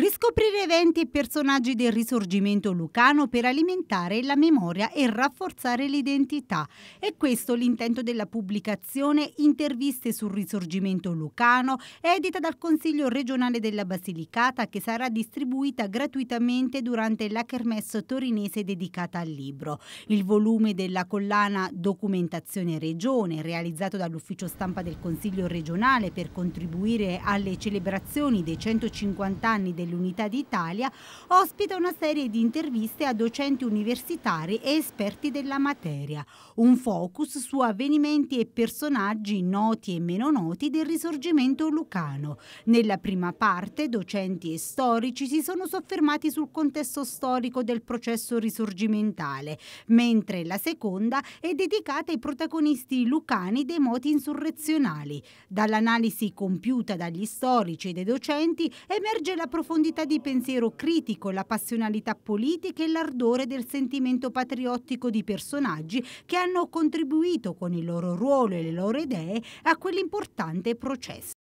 Riscoprire eventi e personaggi del risorgimento lucano per alimentare la memoria e rafforzare l'identità. È questo l'intento della pubblicazione Interviste sul risorgimento lucano, edita dal Consiglio regionale della Basilicata, che sarà distribuita gratuitamente durante la Kermesso torinese dedicata al libro. Il volume della collana Documentazione Regione, realizzato dall'ufficio stampa del Consiglio regionale per contribuire alle celebrazioni dei 150 anni del dell'Unità d'Italia, ospita una serie di interviste a docenti universitari e esperti della materia, un focus su avvenimenti e personaggi noti e meno noti del risorgimento lucano. Nella prima parte, docenti e storici si sono soffermati sul contesto storico del processo risorgimentale, mentre la seconda è dedicata ai protagonisti lucani dei moti insurrezionali. Dall'analisi compiuta dagli storici e dai docenti emerge la profondità profondità di pensiero critico, la passionalità politica e l'ardore del sentimento patriottico di personaggi che hanno contribuito con il loro ruolo e le loro idee a quell'importante processo.